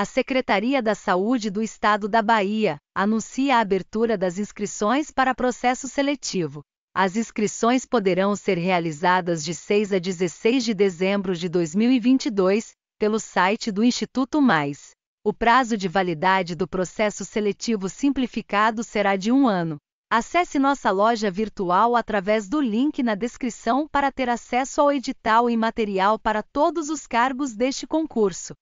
a Secretaria da Saúde do Estado da Bahia anuncia a abertura das inscrições para processo seletivo. As inscrições poderão ser realizadas de 6 a 16 de dezembro de 2022 pelo site do Instituto Mais. O prazo de validade do processo seletivo simplificado será de um ano. Acesse nossa loja virtual através do link na descrição para ter acesso ao edital e material para todos os cargos deste concurso.